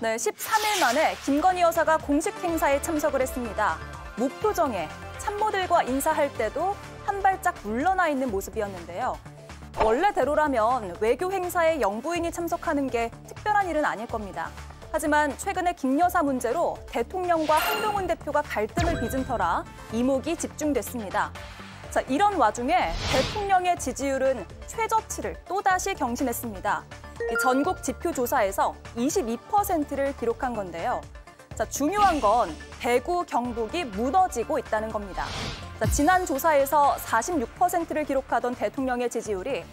네, 13일 만에 김건희 여사가 공식 행사에 참석을 했습니다. 목표정에 참모들과 인사할 때도 한 발짝 물러나 있는 모습이었는데요. 원래대로라면 외교 행사에 영부인이 참석하는 게 특별한 일은 아닐 겁니다. 하지만 최근에 김 여사 문제로 대통령과 한동훈 대표가 갈등을 빚은 터라 이목이 집중됐습니다. 자, 이런 와중에 대통령의 지지율은 최저치를 또다시 경신했습니다. 전국 지표조사에서 22%를 기록한 건데요. 자, 중요한 건 대구, 경북이 무너지고 있다는 겁니다. 자, 지난 조사에서 46%를 기록하던 대통령의 지지율이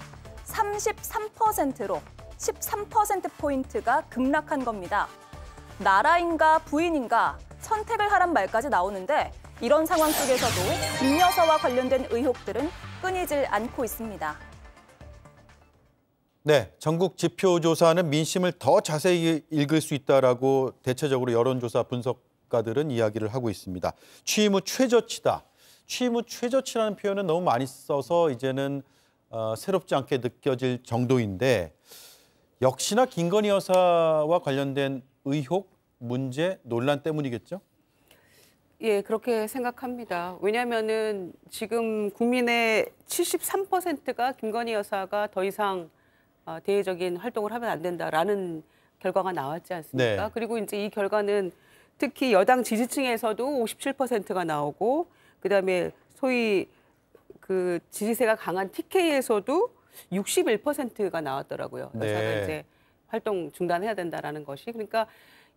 33%로 13%포인트가 급락한 겁니다. 나라인가 부인인가 선택을 하란 말까지 나오는데 이런 상황 속에서도 김여사와 관련된 의혹들은 끊이질 않고 있습니다. 네, 전국 지표조사는 민심을 더 자세히 읽을 수 있다라고 대체적으로 여론조사 분석가들은 이야기를 하고 있습니다. 취임 후 최저치다. 취임 후 최저치라는 표현은 너무 많이 써서 이제는 어, 새롭지 않게 느껴질 정도인데 역시나 김건희 여사와 관련된 의혹, 문제, 논란 때문이겠죠? 예, 그렇게 생각합니다. 왜냐면은 지금 국민의 73%가 김건희 여사가 더 이상 어, 대외적인 활동을 하면 안 된다라는 결과가 나왔지 않습니까? 네. 그리고 이제 이 결과는 특히 여당 지지층에서도 57%가 나오고 그다음에 소위 그 지지세가 강한 TK에서도 61%가 나왔더라고요. 그래서 네. 이제 활동 중단해야 된다라는 것이 그러니까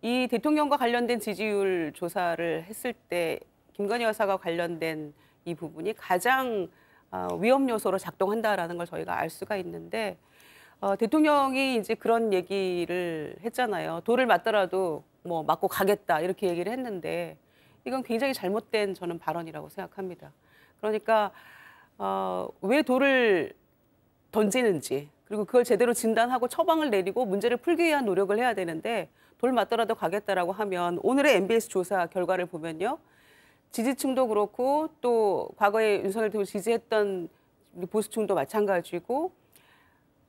이 대통령과 관련된 지지율 조사를 했을 때 김건희 여사가 관련된 이 부분이 가장 어, 위험 요소로 작동한다라는 걸 저희가 알 수가 있는데 어, 대통령이 이제 그런 얘기를 했잖아요. 돌을 맞더라도 뭐 맞고 가겠다 이렇게 얘기를 했는데 이건 굉장히 잘못된 저는 발언이라고 생각합니다. 그러니까 어, 왜 돌을 던지는지 그리고 그걸 제대로 진단하고 처방을 내리고 문제를 풀기 위한 노력을 해야 되는데 돌 맞더라도 가겠다라고 하면 오늘의 MBS 조사 결과를 보면요. 지지층도 그렇고 또 과거에 윤석열 대통령 지지했던 보수층도 마찬가지고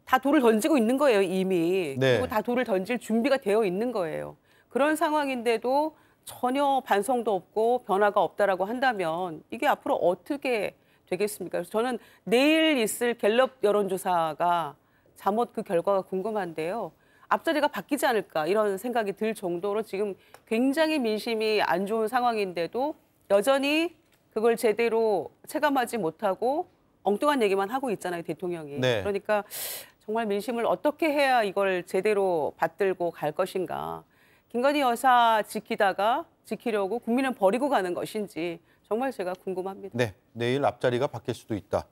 다 돌을 던지고 있는 거예요 이미 네. 그리고 다 돌을 던질 준비가 되어 있는 거예요 그런 상황인데도 전혀 반성도 없고 변화가 없다라고 한다면 이게 앞으로 어떻게 되겠습니까 그래서 저는 내일 있을 갤럽 여론조사가 잠옷 그 결과가 궁금한데요. 앞자리가 바뀌지 않을까 이런 생각이 들 정도로 지금 굉장히 민심이 안 좋은 상황인데도 여전히 그걸 제대로 체감하지 못하고 엉뚱한 얘기만 하고 있잖아요 대통령이. 네. 그러니까 정말 민심을 어떻게 해야 이걸 제대로 받들고 갈 것인가. 김건희 여사 지키다가 지키려고 국민을 버리고 가는 것인지 정말 제가 궁금합니다. 네, 내일 앞자리가 바뀔 수도 있다.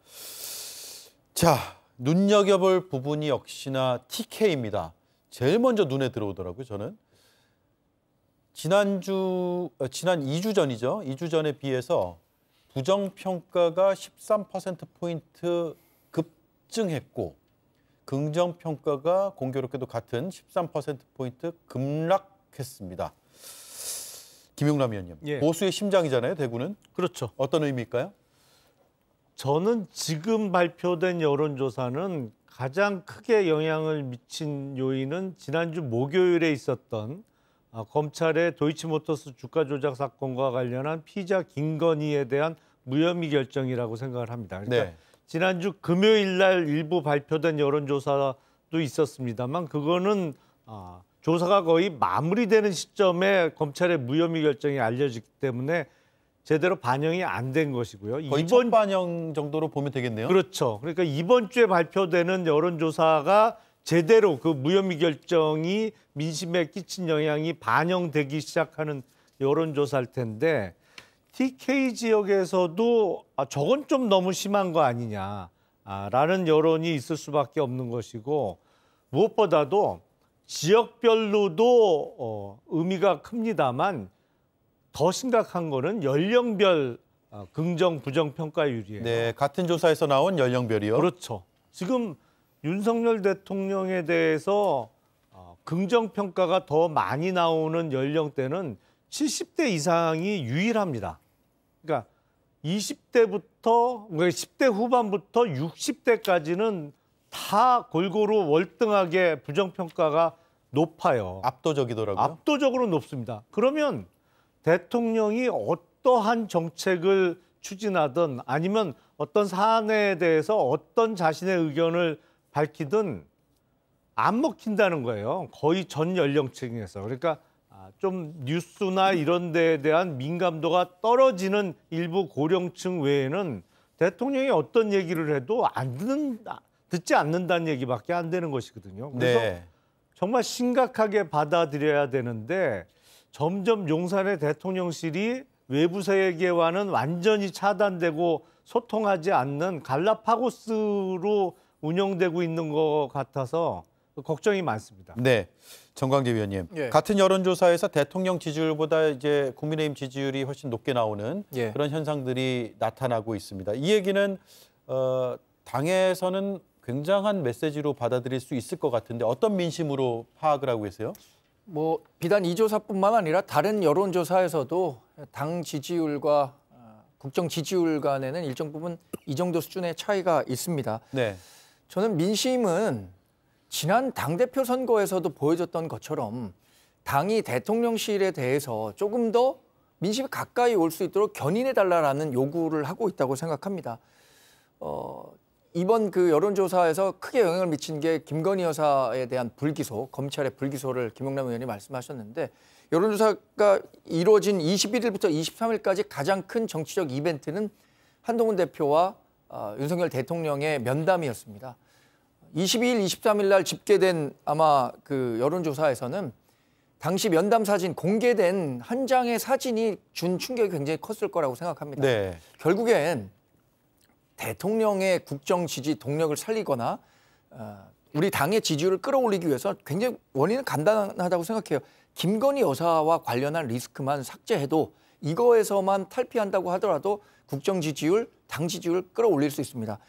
자, 눈여겨볼 부분이 역시나 TK입니다. 제일 먼저 눈에 들어오더라고요, 저는. 지난주, 어, 지난 2주 전이죠. 2주 전에 비해서 부정평가가 13%포인트 급증했고, 긍정평가가 공교롭게도 같은 13%포인트 급락했습니다. 김용남 위원님, 예. 보수의 심장이잖아요, 대구는. 그렇죠. 어떤 의미일까요? 저는 지금 발표된 여론조사는 가장 크게 영향을 미친 요인은 지난주 목요일에 있었던 아, 검찰의 도이치모터스 주가 조작 사건과 관련한 피자 김건희에 대한 무혐의 결정이라고 생각을 합니다. 그러니까 네. 지난주 금요일 날 일부 발표된 여론조사도 있었습니다만 그거는 아, 조사가 거의 마무리되는 시점에 검찰의 무혐의 결정이 알려지기 때문에 제대로 반영이 안 된 것이고요. 이번 반영 정도로 보면 되겠네요. 그렇죠. 그러니까 이번 주에 발표되는 여론조사가 제대로 그 무혐의 결정이 민심에 끼친 영향이 반영되기 시작하는 여론조사일 텐데 TK 지역에서도 아, 저건 좀 너무 심한 거 아니냐라는 아, 여론이 있을 수밖에 없는 것이고 무엇보다도 지역별로도 어, 의미가 큽니다만 더 심각한 거는 연령별 아, 긍정 부정 평가율이에요. 네, 같은 조사에서 나온 연령별이요. 그렇죠. 지금 윤석열 대통령에 대해서 아, 긍정 평가가 더 많이 나오는 연령대는 70대 이상이 유일합니다. 그러니까 20대부터 10대 그러니까 후반부터 60대까지는 다 골고루 월등하게 부정 평가가 높아요. 압도적이더라고요. 압도적으로 높습니다. 그러면 대통령이 어떠한 정책을 추진하든 아니면 어떤 사안에 대해서 어떤 자신의 의견을 밝히든 안 먹힌다는 거예요. 거의 전 연령층에서. 그러니까 아, 좀 뉴스나 이런 데에 대한 민감도가 떨어지는 일부 고령층 외에는 대통령이 어떤 얘기를 해도 안 듣는, 다 듣지 않는다는 얘기밖에 안 되는 것이거든요. 그래서 네. 정말 심각하게 받아들여야 되는데 점점 용산의 대통령실이 외부 세계와는 완전히 차단되고 소통하지 않는 갈라파고스로 운영되고 있는 것 같아서 걱정이 많습니다. 네, 정광재 위원님. 예. 같은 여론조사에서 대통령 지지율보다 이제 국민의힘 지지율이 훨씬 높게 나오는 예. 그런 현상들이 나타나고 있습니다. 이 얘기는 어, 당에서는 굉장한 메시지로 받아들일 수 있을 것 같은데 어떤 민심으로 파악을 하고 계세요? 뭐 비단 이 조사뿐만 아니라 다른 여론조사에서도 당 지지율과 어, 국정 지지율 간에는 일정 부분 이 정도 수준의 차이가 있습니다. 네. 저는 민심은 지난 당대표 선거에서도 보여줬던 것처럼 당이 대통령실에 대해서 조금 더 민심이 가까이 올 수 있도록 견인해달라는 요구를 하고 있다고 생각합니다. 어, 이번 그 여론조사에서 크게 영향을 미친 게 김건희 여사에 대한 불기소, 검찰의 불기소를 김영남 의원이 말씀하셨는데 여론조사가 이루어진 21일부터 23일까지 가장 큰 정치적 이벤트는 한동훈 대표와 어, 윤석열 대통령의 면담이었습니다. 22일, 23일 날 집계된 아마 그 여론조사에서는 당시 면담 사진 공개된 한 장의 사진이 준 충격이 굉장히 컸을 거라고 생각합니다. 네. 결국엔 대통령의 국정 지지 동력을 살리거나 어, 우리 당의 지지율을 끌어올리기 위해서 굉장히 원인은 간단하다고 생각해요. 김건희 여사와 관련한 리스크만 삭제해도 이거에서만 탈피한다고 하더라도 국정 지지율, 당 지지율 을 끌어올릴 수 있습니다.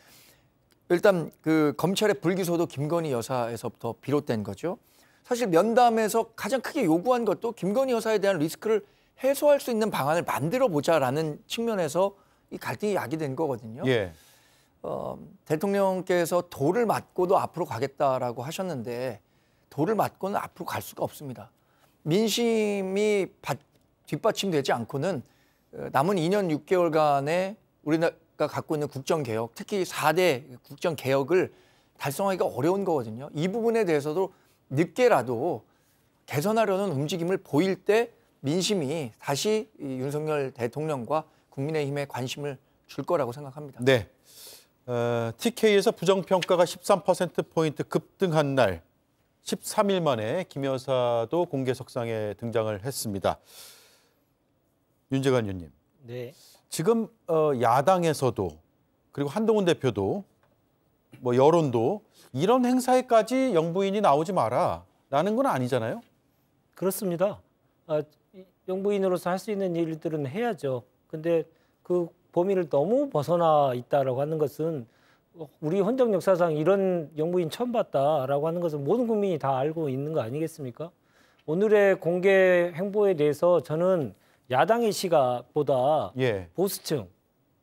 일단 그 검찰의 불기소도 김건희 여사에서부터 비롯된 거죠. 사실 면담에서 가장 크게 요구한 것도 김건희 여사에 대한 리스크를 해소할 수 있는 방안을 만들어 보자라는 측면에서 이 갈등이 야기된 거거든요. 예. 어, 대통령께서 도를 맞고도 앞으로 가겠다라고 하셨는데 도를 맞고는 앞으로 갈 수가 없습니다. 민심이 받, 뒷받침되지 않고는 어, 남은 2년 6개월간의 우리나라가 갖고 있는 국정개혁, 특히 4대 국정개혁을 달성하기가 어려운 거거든요. 이 부분에 대해서도 늦게라도 개선하려는 움직임을 보일 때 민심이 다시 윤석열 대통령과 국민의힘에 관심을 줄 거라고 생각합니다. 네. 어, TK에서 부정평가가 13%포인트 급등한 날 13일 만에 김 여사도 공개석상에 등장을 했습니다. 윤재관 의원님. 네. 지금 어, 야당에서도 그리고 한동훈 대표도 뭐 여론도 이런 행사에까지 영부인이 나오지 마라라는 건 아니잖아요. 그렇습니다. 아, 영부인으로서 할 수 있는 일들은 해야죠. 근데 그 범위를 너무 벗어나 있다라고 하는 것은 우리 헌정 역사상 이런 영부인 처음 봤다라고 하는 것은 모든 국민이 다 알고 있는 거 아니겠습니까? 오늘의 공개 행보에 대해서 저는 야당의 시각보다 예. 보수층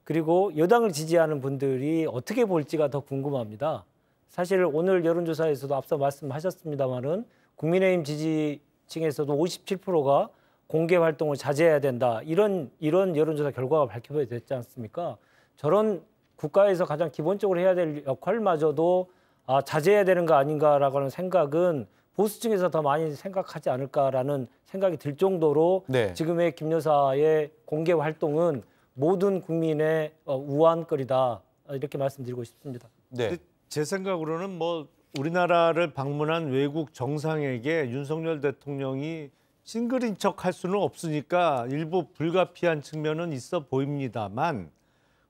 그리고 여당을 지지하는 분들이 어떻게 볼지가 더 궁금합니다. 사실 오늘 여론조사에서도 앞서 말씀하셨습니다마는 국민의힘 지지층에서도 57%가 공개 활동을 자제해야 된다. 이런 이런 여론조사 결과가 밝혀졌지 져 않습니까? 저런 국가에서 가장 기본적으로 해야 될 역할마저도 아, 자제해야 되는 거 아닌가라고 하는 생각은 보수층에서 더 많이 생각하지 않을까라는 생각이 들 정도로 네. 지금의 김 여사의 공개 활동은 모든 국민의 어, 우한거리다 이렇게 말씀드리고 싶습니다. 네. 제 생각으로는 뭐 우리나라를 방문한 외국 정상에게 윤석열 대통령이 싱글인 척할 수는 없으니까 일부 불가피한 측면은 있어 보입니다만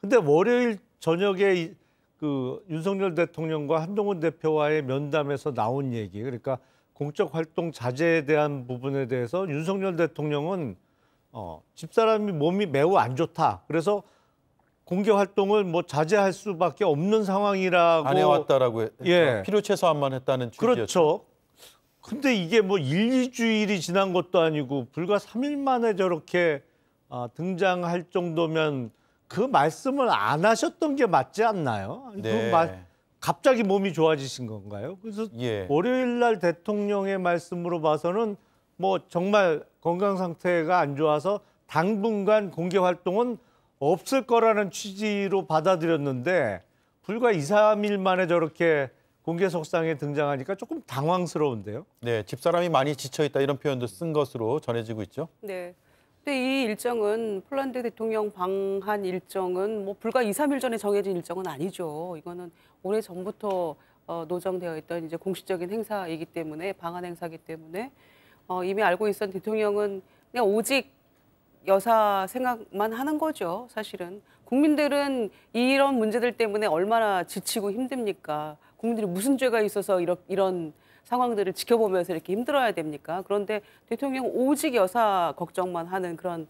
근데 월요일 저녁에 그 윤석열 대통령과 한동훈 대표와의 면담에서 나온 얘기 그러니까 공적 활동 자제에 대한 부분에 대해서 윤석열 대통령은 어, 집사람이 몸이 매우 안 좋다 그래서 공개 활동을 뭐 자제할 수밖에 없는 상황이라고 안 해왔다라고 예. 필요 최소한만 했다는 취지였죠. 그렇죠. 근데 이게 뭐 1, 2주일이 지난 것도 아니고 불과 3일 만에 저렇게 아, 등장할 정도면 그 말씀을 안 하셨던 게 맞지 않나요? 그 네. 그 마, 갑자기 몸이 좋아지신 건가요? 그래서 예. 월요일 날 대통령의 말씀으로 봐서는 뭐 정말 건강 상태가 안 좋아서 당분간 공개 활동은 없을 거라는 취지로 받아들였는데 불과 2, 3일 만에 저렇게 공개 석상에 등장하니까 조금 당황스러운데요. 네, 집사람이 많이 지쳐 있다 이런 표현도 쓴 것으로 전해지고 있죠. 네. 근데 이 일정은 폴란드 대통령 방한 일정은 뭐 불과 2, 3일 전에 정해진 일정은 아니죠. 이거는 오래 전부터 어, 노정되어 있던 이제 공식적인 행사이기 때문에 방한 행사기 때문에 어, 이미 알고 있던 대통령은 그냥 오직 여사 생각만 하는 거죠. 사실은 국민들은 이런 문제들 때문에 얼마나 지치고 힘듭니까? 국민들이 무슨 죄가 있어서 이런, 이런 상황들을 지켜보면서 이렇게 힘들어야 됩니까? 그런데 대통령 오직 여사 걱정만 하는 그런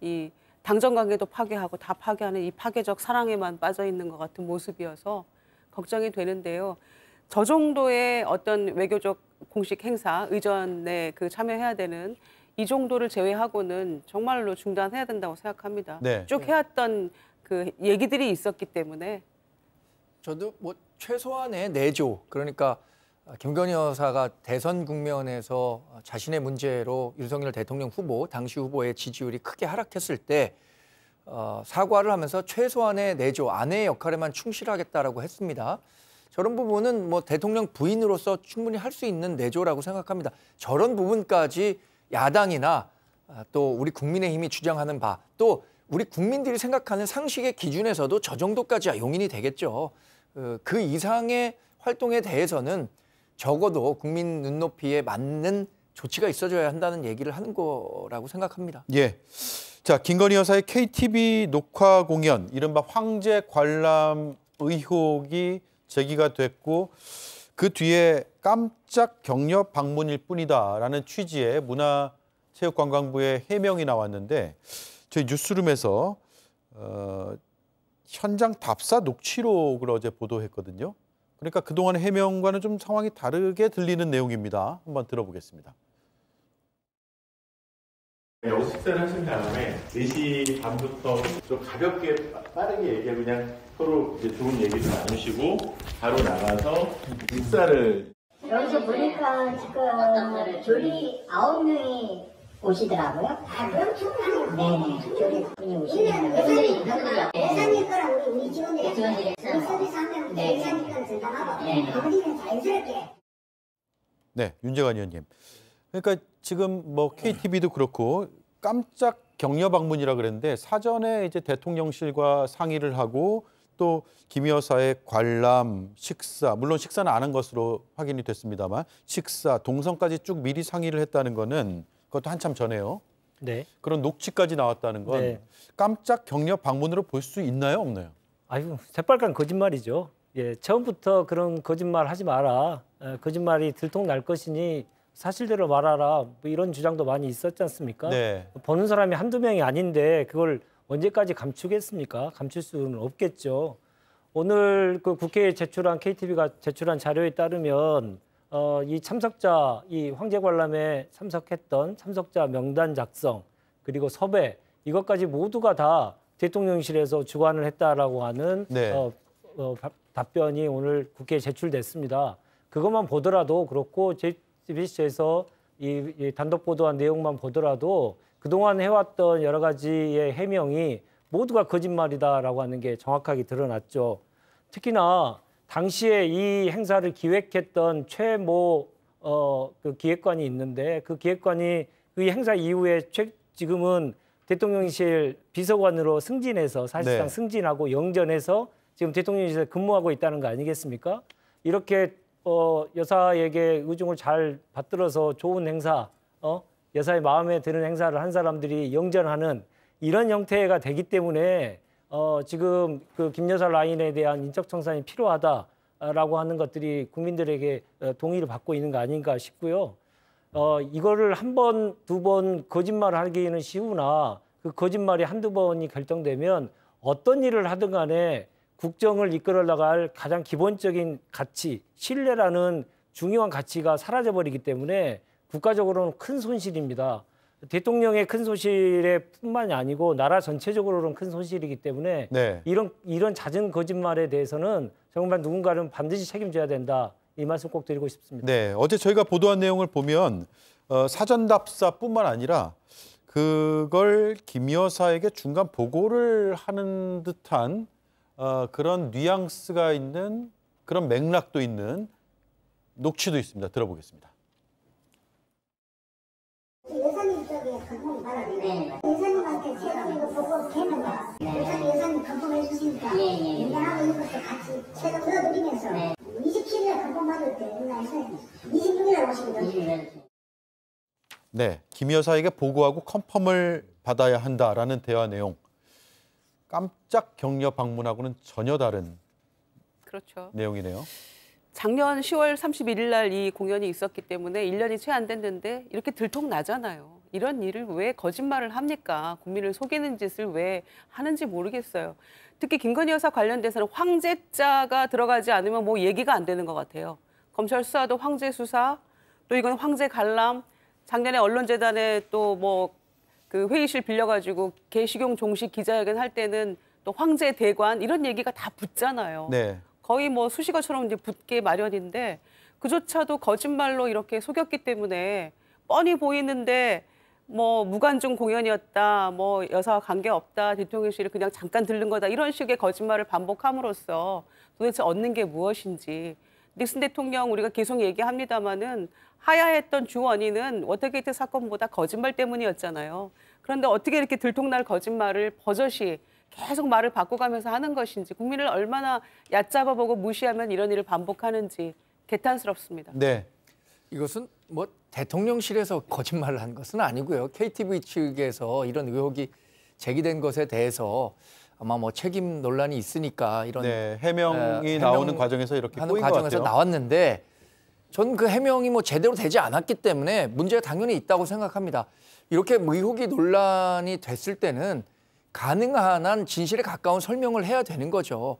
이 당정 관계도 파괴하고 다 파괴하는 이 파괴적 사랑에만 빠져 있는 것 같은 모습이어서 걱정이 되는데요. 저 정도의 어떤 외교적 공식 행사 의전에 그 참여해야 되는 이 정도를 제외하고는 정말로 중단해야 된다고 생각합니다. 네. 쭉 네. 해왔던 그 얘기들이 있었기 때문에 저도 뭐 최소한의 내조 그러니까 김건희 여사가 대선 국면에서 자신의 문제로 윤석열 대통령 후보 당시 후보의 지지율이 크게 하락했을 때 어, 사과를 하면서 최소한의 내조 아내의 역할에만 충실하겠다라고 했습니다. 저런 부분은 뭐 대통령 부인으로서 충분히 할 수 있는 내조라고 생각합니다. 저런 부분까지 야당이나 아, 또 우리 국민의힘이 주장하는 바 또 우리 국민들이 생각하는 상식의 기준에서도 저 정도까지야 용인이 되겠죠. 어, 그 이상의 활동에 대해서는 적어도 국민 눈높이에 맞는 조치가 있어줘야 한다는 얘기를 하는 거라고 생각합니다. 예. 자, 김건희 여사의 KTV 녹화 공연, 이른바 황제 관람 의혹이 제기가 됐고 그 뒤에 깜짝 격려 방문일 뿐이다라는 취지의 문화체육관광부의 해명이 나왔는데 저희 뉴스룸에서 어, 현장 답사 녹취록을 어제 보도했거든요. 그러니까 그동안 해명과는 좀 상황이 다르게 들리는 내용입니다. 한번 들어보겠습니다. 여기서 식사를 하신 다음에 4시 반부터 좀 가볍게 빠르게 얘기해 그냥 서로 이제 좋은 얘기도 나누시고 바로 나가서 식사를 여기서 보니까 지금 조리 9명이 오시더라고요. 아, 그럼 충분하요 네네. 저 분이 오시더라 예산이, 예 거랑 우리, 우리 직원들이. 우리 서비스 한명부 예산일 거는 전담하고. 네네. 나는 자연스럽게. 네, 윤재관 의원님. 그러니까 지금 뭐 KTV도 그렇고 깜짝 격려 방문이라 그랬는데 사전에 이제 대통령실과 상의를 하고 또김 여사의 관람, 식사, 물론 식사는 안 한 것으로 확인이 됐습니다만 식사, 동선까지 쭉 미리 상의를 했다는 거는 그것도 한참 전에요. 네. 그런 녹취까지 나왔다는 건 네. 깜짝 격려 방문으로 볼 수 있나요, 없나요? 아유, 새빨간 거짓말이죠. 예, 처음부터 그런 거짓말 하지 마라. 에, 거짓말이 들통날 것이니 사실대로 말하라. 뭐 이런 주장도 많이 있었지 않습니까? 네. 보는 사람이 한두 명이 아닌데 그걸 언제까지 감추겠습니까? 감출 수는 없겠죠. 오늘 그 국회에 제출한 KTV가 제출한 자료에 따르면 어, 이 참석자, 이 황제 관람에 참석했던 참석자 명단 작성 그리고 섭외 이것까지 모두가 다 대통령실에서 주관을 했다라고 하는 네. 어, 어, 답변이 오늘 국회에 제출됐습니다. 그것만 보더라도 그렇고 JTBC에서 이, 이 단독 보도한 내용만 보더라도 그동안 해왔던 여러 가지의 해명이 모두가 거짓말이다라고 하는 게 정확하게 드러났죠. 특히나 당시에 이 행사를 기획했던 최모 어, 그 기획관이 있는데 그 기획관이 그 행사 이후에 최, 지금은 대통령실 비서관으로 승진해서 사실상 네. 승진하고 영전해서 지금 대통령실에 근무하고 있다는 거 아니겠습니까? 이렇게 어, 여사에게 의중을 잘 받들어서 좋은 행사, 어, 여사의 마음에 드는 행사를 한 사람들이 영전하는 이런 형태가 되기 때문에 어, 지금 그 김여사 라인에 대한 인적 청산이 필요하다라고 하는 것들이 국민들에게 어, 동의를 받고 있는 거 아닌가 싶고요. 어, 이거를 한 번, 두 번 거짓말을 하기에는 쉬우나 그 거짓말이 한두 번이 결정되면 어떤 일을 하든 간에 국정을 이끌어 나갈 가장 기본적인 가치, 신뢰라는 중요한 가치가 사라져버리기 때문에 국가적으로는 큰 손실입니다. 대통령의 큰소실에 뿐만이 아니고 나라 전체적으로는 큰 손실이기 때문에 네. 이런 이런 잦은 거짓말에 대해서는 정말 누군가는 반드시 책임져야 된다 이 말씀 꼭 드리고 싶습니다. 네, 어제 저희가 보도한 내용을 보면 어, 사전 답사뿐만 아니라 그걸 김 여사에게 중간 보고를 하는 듯한 어, 그런 뉘앙스가 있는 그런 맥락도 있는 녹취도 있습니다. 들어보겠습니다. 네. 의님한테 제가 이거 보고 되는가 네. 의사님 님 감봉해 주시니까 네. 인하고 이런 것도 같이 제가 들어드리면서 네. 2 7일 감봉 받을 때 우리나라 님 26일에 오시면 됩니 네, 김 여사에게 보고하고 컨펌을 받아야 한다라는 대화 내용. 깜짝 격려 방문하고는 전혀 다른 그렇죠. 내용이네요. 작년 10월 31일 날 이 공연이 있었기 때문에 1년이 채 안 됐는데 이렇게 들통나잖아요. 이런 일을 왜 거짓말을 합니까? 국민을 속이는 짓을 왜 하는지 모르겠어요. 특히 김건희 여사 관련돼서는 황제자가 들어가지 않으면 뭐 얘기가 안 되는 것 같아요. 검찰 수사도 황제 수사, 또 이건 황제 관람, 작년에 언론재단에 또 뭐 그 회의실 빌려가지고 개시경 종식 기자회견 할 때는 또 황제 대관 이런 얘기가 다 붙잖아요. 네. 거의 뭐 수식어처럼 이제 붙게 마련인데 그조차도 거짓말로 이렇게 속였기 때문에 뻔히 보이는데 뭐 무관중 공연이었다, 뭐 여사와 관계없다, 대통령실을 그냥 잠깐 들른 거다 이런 식의 거짓말을 반복함으로써 도대체 얻는 게 무엇인지 닉슨 대통령 우리가 계속 얘기합니다마는 하야했던 주 원인은 워터게이트 사건보다 거짓말 때문이었잖아요. 그런데 어떻게 이렇게 들통날 거짓말을 버젓이 계속 말을 바꿔가면서 하는 것인지 국민을 얼마나 얕잡아보고 무시하면 이런 일을 반복하는지 개탄스럽습니다. 네, 이것은 뭐 대통령실에서 거짓말을 한 것은 아니고요. KTV 측에서 이런 의혹이 제기된 것에 대해서 아마 뭐 책임 논란이 있으니까 이런 네, 해명이 에, 어, 나오는 과정에서 이렇게 하는 과정에서 나왔는데 전 그 해명이 뭐 제대로 되지 않았기 때문에 문제가 당연히 있다고 생각합니다. 이렇게 뭐 의혹이 논란이 됐을 때는 가능한 한 진실에 가까운 설명을 해야 되는 거죠.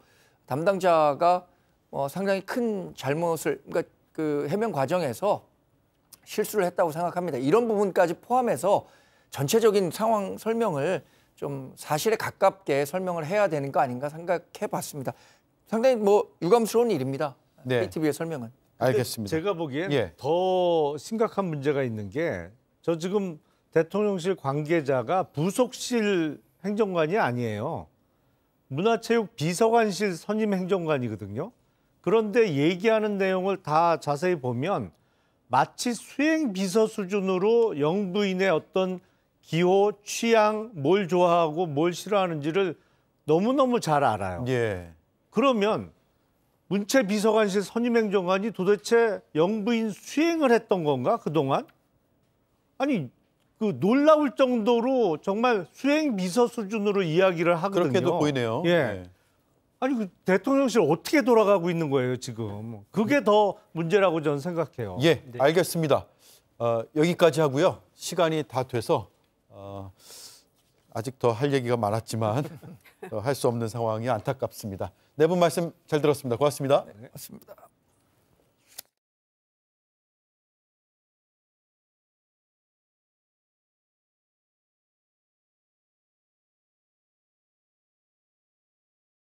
담당자가 어, 상당히 큰 잘못을 그러니까 그 해명 과정에서 실수를 했다고 생각합니다. 이런 부분까지 포함해서 전체적인 상황 설명을 좀 사실에 가깝게 설명을 해야 되는 거 아닌가 생각해 봤습니다. 상당히 뭐 유감스러운 일입니다. 네. KTV의 설명은. 알겠습니다. 제가 보기엔 예. 더 심각한 문제가 있는 게 저 지금 대통령실 관계자가 부속실 행정관이 아니에요. 문화체육 비서관실 선임 행정관이거든요. 그런데 얘기하는 내용을 다 자세히 보면 마치 수행 비서 수준으로 영부인의 어떤 기호, 취향, 뭘 좋아하고 뭘 싫어하는지를 너무너무 잘 알아요. 예. 그러면 문체 비서관실 선임행정관이 도대체 영부인 수행을 했던 건가 그동안? 아니 그 놀라울 정도로 정말 수행 비서 수준으로 이야기를 하거든요. 그렇게도 보이네요. 예. 예. 아니 그 대통령실 어떻게 돌아가고 있는 거예요 지금? 그게 더 문제라고 저는 생각해요. 예, 네. 알겠습니다. 어, 여기까지 하고요. 시간이 다 돼서 어, 아직 더 할 얘기가 많았지만 할 수 없는 상황이 안타깝습니다. 네 분 말씀 잘 들었습니다. 고맙습니다. 네, 고맙습니다.